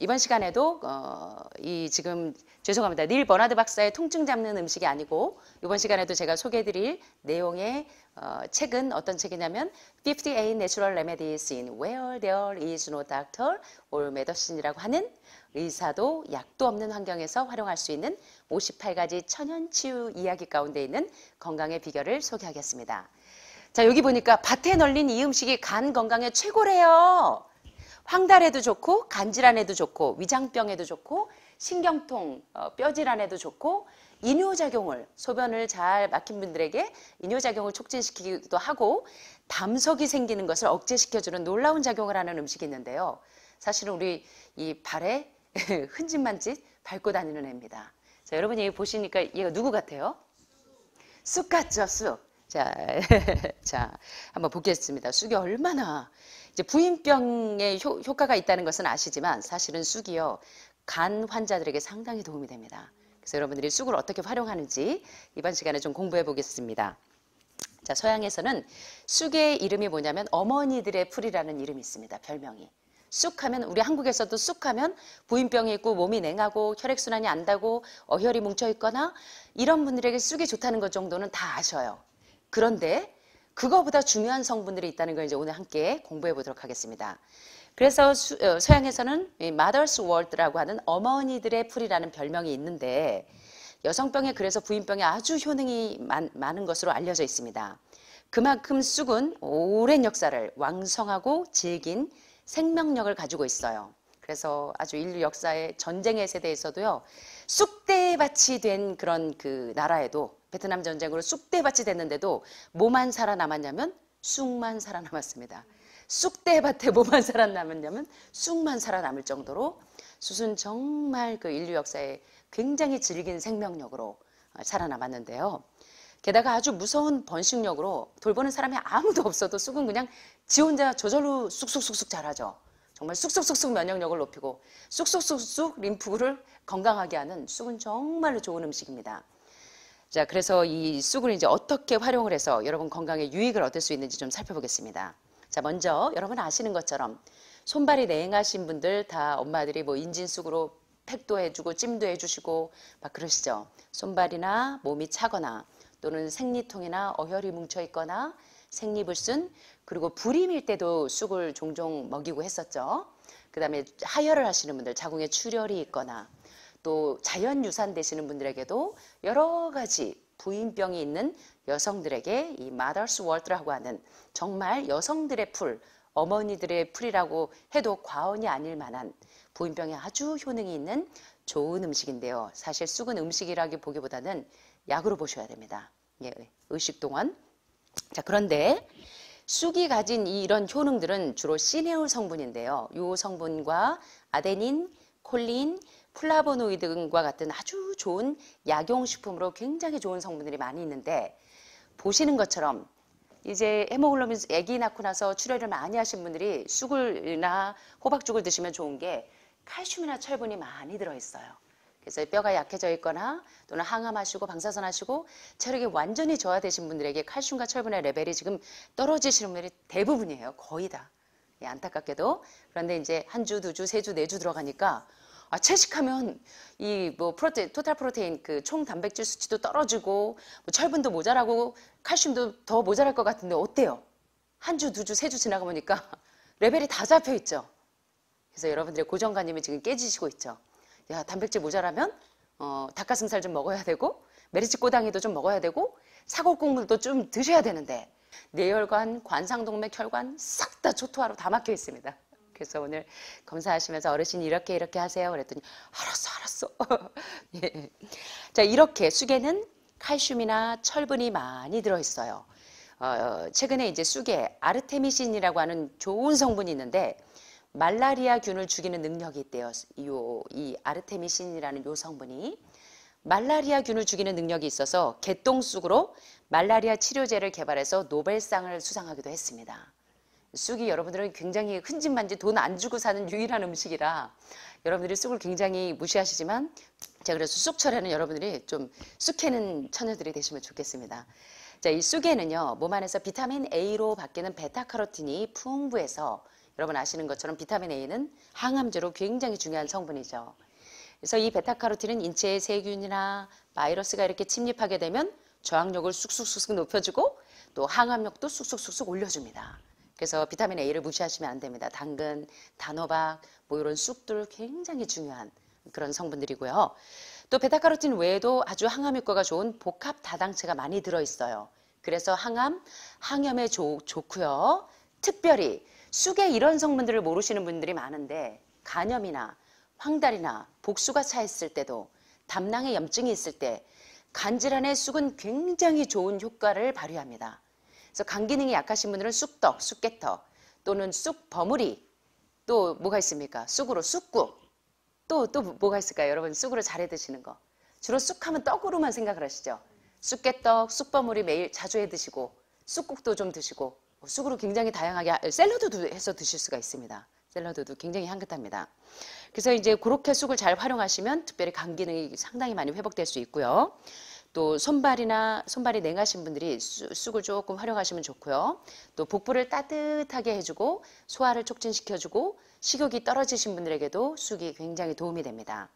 이번 시간에도 어, 이 지금 죄송합니다. 닐 버나드 박사의 통증 잡는 음식이 아니고 이번 시간에도 제가 소개해드릴 내용의 어, 책은 어떤 책이냐면 58 Natural Remedies in Where There Is No Doctor or Medicine이라고 하는 의사도 약도 없는 환경에서 활용할 수 있는 58가지 천연치유 이야기 가운데 있는 건강의 비결을 소개하겠습니다. 자 여기 보니까 밭에 널린 이 음식이 간 건강에 최고래요. 황달에도 좋고 간질환에도 좋고 위장병에도 좋고 신경통, 어, 뼈 질환에도 좋고 이뇨작용을 소변을 잘 막힌 분들에게 이뇨작용을 촉진시키기도 하고 담석이 생기는 것을 억제시켜주는 놀라운 작용을 하는 음식이 있는데요. 사실은 우리 이 발에 흔짓만 짓 밟고 다니는 애입니다. 자, 여러분 얘 보시니까 얘가 누구 같아요? 쑥 같죠, 쑥. 자, 자, 한번 보겠습니다. 쑥이 얼마나 이제 부인병에 효, 효과가 있다는 것은 아시지만 사실은 쑥이요 간 환자들에게 상당히 도움이 됩니다. 그래서 여러분들이 쑥을 어떻게 활용하는지 이번 시간에 좀 공부해 보겠습니다. 자, 서양에서는 쑥의 이름이 뭐냐면 어머니들의 풀이라는 이름이 있습니다. 별명이. 쑥하면 우리 한국에서도 쑥하면 부인병이 있고 몸이 냉하고 혈액순환이 안다고 어혈이 뭉쳐 있거나 이런 분들에게 쑥이 좋다는 것 정도는 다 아셔요. 그런데 그거보다 중요한 성분들이 있다는 걸 이제 오늘 함께 공부해 보도록 하겠습니다. 그래서 어, 서양에서는 Mother's World라고 하는 어머니들의 풀이라는 별명이 있는데 여성병에 그래서 부인병에 아주 효능이 많은 것으로 알려져 있습니다. 그만큼 쑥은 오랜 역사를 왕성하고 질긴 생명력을 가지고 있어요. 그래서 아주 인류 역사의 전쟁의 세대에서도요, 쑥대밭이 된 그런 그 나라에도 베트남 전쟁으로 쑥대밭이 됐는데도 뭐만 살아남았냐면 쑥만 살아남았습니다. 쑥대밭에 뭐만 살아남았냐면 쑥만 살아남을 정도로 숯은 정말 그 인류 역사에 굉장히 질긴 생명력으로 어, 살아남았는데요. 게다가 아주 무서운 번식력으로 돌보는 사람이 아무도 없어도 쑥은 그냥 지 혼자 저절로 쑥쑥쑥쑥 자라죠. 정말 쑥쑥쑥쑥 면역력을 높이고 쑥쑥쑥쑥 림프구를 건강하게 하는 쑥은 정말로 좋은 음식입니다. 자, 그래서 이 쑥을 이제 어떻게 활용을 해서 여러분 건강에 유익을 얻을 수 있는지 좀 살펴보겠습니다. 자, 먼저 여러분 아시는 것처럼 손발이 냉하신 분들 다 엄마들이 뭐인진쑥으로 팩도 해주고 찜도 해주시고 막 그러시죠. 손발이나 몸이 차거나 또는 생리통이나 어혈이 뭉쳐 있거나 생리불순 그리고 불임일 때도 쑥을 종종 먹이고 했었죠. 그 다음에 하혈을 하시는 분들 자궁에 출혈이 있거나 또 자연 유산 되시는 분들에게도 여러 가지 부인병이 있는 여성들에게 이 마더스 월드라고 하는 정말 여성들의 풀, 어머니들의 풀이라고 해도 과언이 아닐 만한 부인병에 아주 효능이 있는 좋은 음식인데요. 사실 쑥은 음식이라기 보기보다는 약으로 보셔야 됩니다. 예, 의식 동안. 자, 그런데 쑥이 가진 이 이런 효능들은 주로 시네올 성분인데요. 요 성분과 아데닌, 콜린, 플라보노이드 등과 같은 아주 좋은 약용식품으로 굉장히 좋은 성분들이 많이 있는데 보시는 것처럼 이제 헤모글로빈 아기 낳고 나서 출혈을 많이 하신 분들이 쑥을나 호박죽을 드시면 좋은 게 칼슘이나 철분이 많이 들어있어요. 그래서 뼈가 약해져 있거나 또는 항암하시고 방사선 하시고 체력이 완전히 저하되신 분들에게 칼슘과 철분의 레벨이 지금 떨어지시는 분들이 대부분이에요. 거의 다. 예, 안타깝게도. 그런데 이제 한 주, 두 주, 세 주, 네 주 들어가니까 아, 채식하면 이 뭐 프로테 토탈 프로테인 그 총 단백질 수치도 떨어지고 뭐 철분도 모자라고 칼슘도 더 모자랄 것 같은데 어때요? 한 주, 두 주, 세 주 지나가 보니까 레벨이 다 잡혀 있죠. 그래서 여러분들의 고정관념이 지금 깨지시고 있죠. 야, 단백질 모자라면 어, 닭가슴살 좀 먹어야 되고 메리츠 꼬당이도 좀 먹어야 되고 사골국물도 좀 드셔야 되는데 뇌혈관, 관상동맥 혈관 싹 다 초토화로 다 막혀 있습니다. 그래서 오늘 검사하시면서 어르신이 이렇게 이렇게 하세요. 그랬더니 알았어, 알았어. 예. 자, 이렇게 쑥에는 칼슘이나 철분이 많이 들어있어요. 어, 어 최근에 이제 쑥에 아르테미신이라고 하는 좋은 성분이 있는데 말라리아균을 죽이는 능력이 있대요. 요, 이 아르테미신이라는 요 성분이 말라리아균을 죽이는 능력이 있어서 개똥쑥으로 말라리아 치료제를 개발해서 노벨상을 수상하기도 했습니다. 쑥이 여러분들은 굉장히 흔진만지 돈 안 주고 사는 유일한 음식이라 여러분들이 쑥을 굉장히 무시하시지만 자 그래서 쑥철에는 여러분들이 좀 쑥해는 처녀들이 되시면 좋겠습니다. 자, 이 쑥에는요, 몸 안에서 비타민 A로 바뀌는 베타카로틴이 풍부해서 여러분 아시는 것처럼 비타민 A는 항암제로 굉장히 중요한 성분이죠. 그래서 이 베타카로틴은 인체의 세균이나 바이러스가 이렇게 침입하게 되면 저항력을 쑥쑥쑥쑥 높여주고 또 항암력도 쑥쑥쑥쑥 올려줍니다. 그래서 비타민 A를 무시하시면 안 됩니다. 당근, 단호박, 뭐 이런 쑥들 굉장히 중요한 그런 성분들이고요. 또 베타카로틴 외에도 아주 항암 효과가 좋은 복합 다당체가 많이 들어 있어요. 그래서 항암, 항염에 좋, 좋고요. 특별히 쑥에 이런 성분들을 모르시는 분들이 많은데 간염이나 황달이나 복수가 차있을 때도 담낭에 염증이 있을 때 간질환에 쑥은 굉장히 좋은 효과를 발휘합니다. 그래서 간 기능이 약하신 분들은 쑥떡, 쑥개터 또는 쑥버무리 또 뭐가 있습니까? 쑥으로 쑥국 또 또 뭐가 있을까요? 여러분 쑥으로 잘해 드시는 거 주로 쑥하면 떡으로만 생각을 하시죠. 쑥개떡, 쑥버무리 매일 자주 해 드시고 쑥국도 좀 드시고 뭐 쑥으로 굉장히 다양하게 아, 샐러드도 해서 드실 수가 있습니다. 샐러드도 굉장히 향긋합니다. 그래서 이제 그렇게 쑥을 잘 활용하시면 특별히 간 기능이 상당히 많이 회복될 수 있고요. 또 손발이나 손발이 냉하신 분들이 쑥을 조금 활용하시면 좋고요. 또 복부를 따뜻하게 해주고 소화를 촉진시켜주고 식욕이 떨어지신 분들에게도 쑥이 굉장히 도움이 됩니다.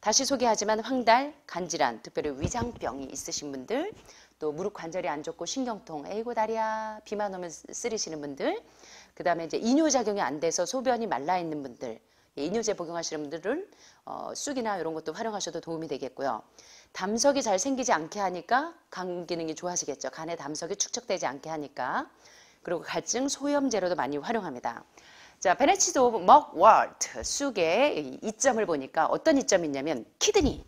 다시 소개하지만 황달, 간질환, 특별히 위장병이 있으신 분들, 또 무릎 관절이 안 좋고 신경통, 에이고 다리야, 비만 오면 쓰리시는 분들, 그 다음에 이제 이뇨 작용이 안 돼서 소변이 말라 있는 분들, 예, 이뇨제 복용하시는 분들은 어, 쑥이나 이런 것도 활용하셔도 도움이 되겠고요. 담석이 잘 생기지 않게 하니까 간 기능이 좋아지겠죠. 간에 담석이 축적되지 않게 하니까. 그리고 갈증 소염제로도 많이 활용합니다. 자, 베네치도 먹월트 쑥의 이점을 보니까 어떤 이점이 있냐면 키드니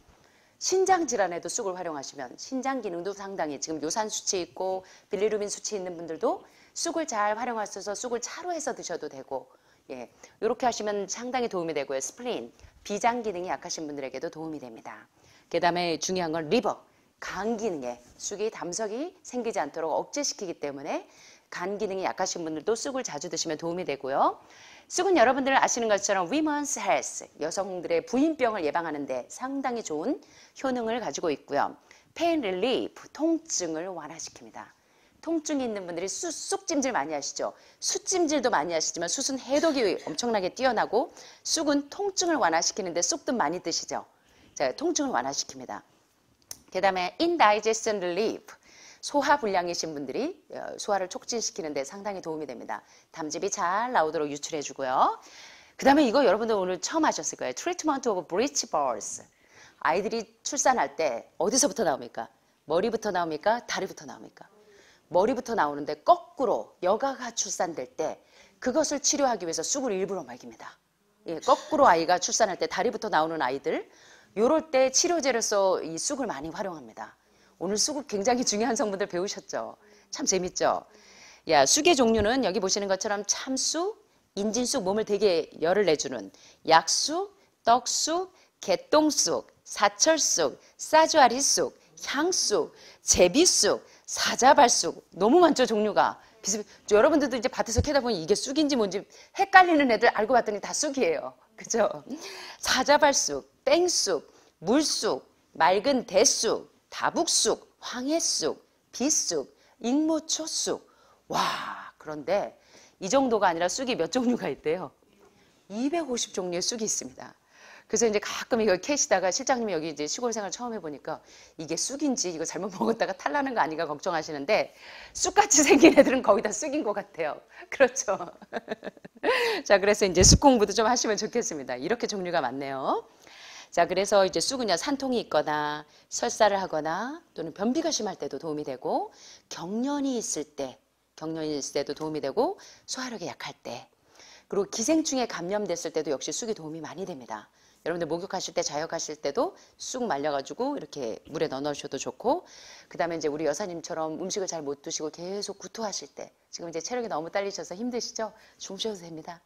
신장 질환에도 쑥을 활용하시면 신장 기능도 상당히 지금 요산 수치 있고 빌리루빈 수치 있는 분들도 쑥을 잘 활용하셔서 쑥을 차로 해서 드셔도 되고 예, 이렇게 하시면 상당히 도움이 되고요. 스플린 비장 기능이 약하신 분들에게도 도움이 됩니다. 그다음에 중요한 건 리버, 간 기능에 쑥이 담석이 생기지 않도록 억제시키기 때문에 간 기능이 약하신 분들도 쑥을 자주 드시면 도움이 되고요. 쑥은 여러분들 아시는 것처럼 Women's Health, 여성들의 부인병을 예방하는데 상당히 좋은 효능을 가지고 있고요. 페인 릴리프, 통증을 완화시킵니다. 통증이 있는 분들이 수, 쑥찜질 많이 하시죠. 숯찜질도 많이 하시지만 숯은 해독이 엄청나게 뛰어나고 쑥은 통증을 완화시키는데 쑥도 많이 드시죠. 통증을 완화시킵니다. 그 다음에 indigestion relief 소화 불량이신 분들이 어, 소화를 촉진시키는 데 상당히 도움이 됩니다. 담즙이 잘 나오도록 유출해 주고요. 그 다음에 이거 여러분들 오늘 처음 하셨을 거예요. Treatment of breech b i r t s 아이들이 출산할 때 어디서부터 나옵니까? 머리부터 나옵니까? 다리부터 나옵니까? 머리부터 나오는데 거꾸로 여가가 출산될 때 그것을 치료하기 위해서 쑥을 일부러 먹입니다. 예, 거꾸로 아이가 출산할 때 다리부터 나오는 아이들 요럴 때 치료제로서 이 쑥을 많이 활용합니다. 오늘 쑥 굉장히 중요한 성분들 배우셨죠? 참 재밌죠? 야, 쑥의 종류는 여기 보시는 것처럼 참쑥, 인진쑥 몸을 되게 열을 내주는 약쑥, 떡쑥, 개똥쑥, 사철쑥, 사주아리쑥 향쑥, 제비쑥, 사자발쑥 너무 많죠 종류가 여러분들도 이제 밭에서 캐다 보니 이게 쑥인지 뭔지 헷갈리는 애들 알고 봤더니 다 쑥이에요 그죠 사자발쑥 뺑쑥, 물쑥, 맑은 대쑥, 다북쑥, 황해쑥, 비쑥, 익모초쑥. 와, 그런데 이 정도가 아니라 쑥이 몇 종류가 있대요. 250 종류의 쑥이 있습니다. 그래서 이제 가끔 이거 캐시다가 실장님이 여기 이제 시골 생활 처음 해보니까 이게 쑥인지 이거 잘못 먹었다가 탈나는 거 아닌가 걱정하시는데 쑥같이 생긴 애들은 거의 다 쑥인 것 같아요. 그렇죠. 자, 그래서 이제 쑥 공부도 좀 하시면 좋겠습니다. 이렇게 종류가 많네요. 자, 그래서 이제 쑥은요, 산통이 있거나 설사를 하거나 또는 변비가 심할 때도 도움이 되고 경련이 있을 때, 경련이 있을 때도 도움이 되고 소화력이 약할 때, 그리고 기생충에 감염됐을 때도 역시 쑥이 도움이 많이 됩니다. 여러분들 목욕하실 때 자역하실 때도 쑥 말려가지고 이렇게 물에 넣어주셔도 좋고 그다음에 이제 우리 여사님처럼 음식을 잘 못 드시고 계속 구토하실 때 지금 이제 체력이 너무 딸리셔서 힘드시죠? 주무셔도 됩니다.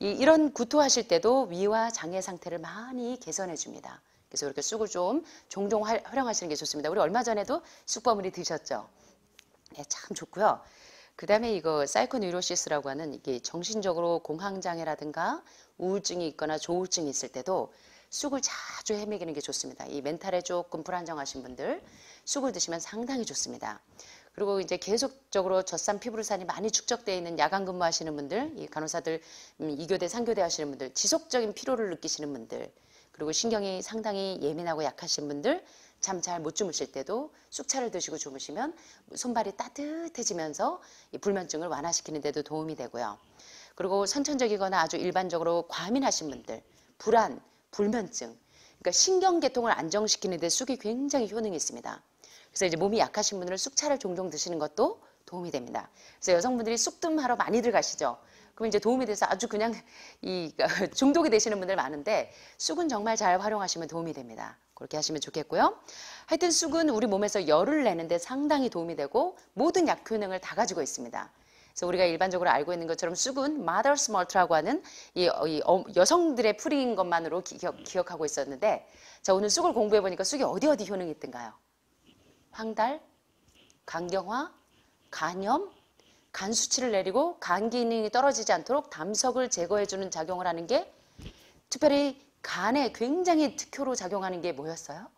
이, 이런 구토하실 때도 위와 장의 상태를 많이 개선해 줍니다. 그래서 이렇게 쑥을 좀 종종 활용하시는 게 좋습니다. 우리 얼마 전에도 쑥버무리 드셨죠? 네, 참 좋고요. 그 다음에 이거 사이코뉴로시스라고 하는 이게 정신적으로 공황장애라든가 우울증이 있거나 조울증이 있을 때도 쑥을 자주 헤매기는 게 좋습니다. 이 멘탈에 조금 불안정하신 분들 쑥을 드시면 상당히 좋습니다. 그리고 이제 계속적으로 젖산 피부를산이 많이 축적되어 있는 야간 근무하시는 분들, 이 간호사들 음, 이교대 상교대 하시는 분들, 지속적인 피로를 느끼시는 분들, 그리고 신경이 상당히 예민하고 약하신 분들, 잠 잘 못 주무실 때도 쑥차를 드시고 주무시면 손발이 따뜻해지면서 이 불면증을 완화시키는 데도 도움이 되고요. 그리고 선천적이거나 아주 일반적으로 과민하신 분들, 불안, 불면증, 그러니까 신경계통을 안정시키는 데 쑥이 굉장히 효능이 있습니다. 그래서 이제 몸이 약하신 분들은 쑥차를 종종 드시는 것도 도움이 됩니다. 그래서 여성분들이 쑥뜸하러 많이들 가시죠. 그럼 이제 도움이 돼서 아주 그냥 이 중독이 되시는 분들 많은데 쑥은 정말 잘 활용하시면 도움이 됩니다. 그렇게 하시면 좋겠고요. 하여튼 쑥은 우리 몸에서 열을 내는데 상당히 도움이 되고 모든 약 효능을 다 가지고 있습니다. 그래서 우리가 일반적으로 알고 있는 것처럼 쑥은 mother's malt라고 하는 이, 이 어, 여성들의 풀인 것만으로 기억, 기억하고 있었는데 자 오늘 쑥을 공부해 보니까 쑥이 어디 어디 효능이 있던가요? 황달, 간경화, 간염, 간 수치를 내리고 간 기능이 떨어지지 않도록 담석을 제거해주는 작용을 하는 게 특별히 간에 굉장히 특효로 작용하는 게 뭐였어요?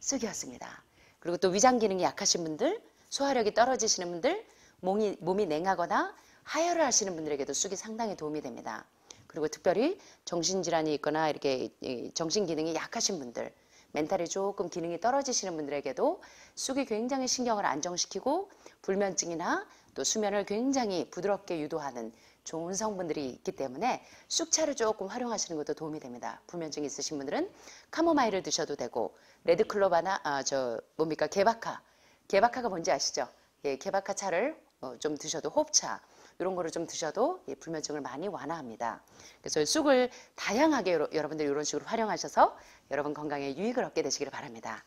쑥이었습니다. 그리고 또 위장 기능이 약하신 분들, 소화력이 떨어지시는 분들, 몸이, 몸이 냉하거나 하혈을 하시는 분들에게도 쑥이 상당히 도움이 됩니다. 그리고 특별히 정신질환이 있거나 이렇게 정신기능이 약하신 분들, 멘탈이 조금 기능이 떨어지시는 분들에게도 숙이 굉장히 신경을 안정시키고 불면증이나 또 수면을 굉장히 부드럽게 유도하는 좋은 성분들이 있기 때문에 쑥차를 조금 활용하시는 것도 도움이 됩니다. 불면증 있으신 분들은 카모마일을 드셔도 되고 레드클로바나 아, 저 뭡니까 개박하 개박하가 뭔지 아시죠? 예, 개박하 차를 어, 좀 드셔도 호흡차 이런 거를 좀 드셔도 예, 불면증을 많이 완화합니다. 그래서 쑥을 다양하게 여러분들이 런 식으로 활용하셔서 여러분 건강에 유익을 얻게 되시길 바랍니다.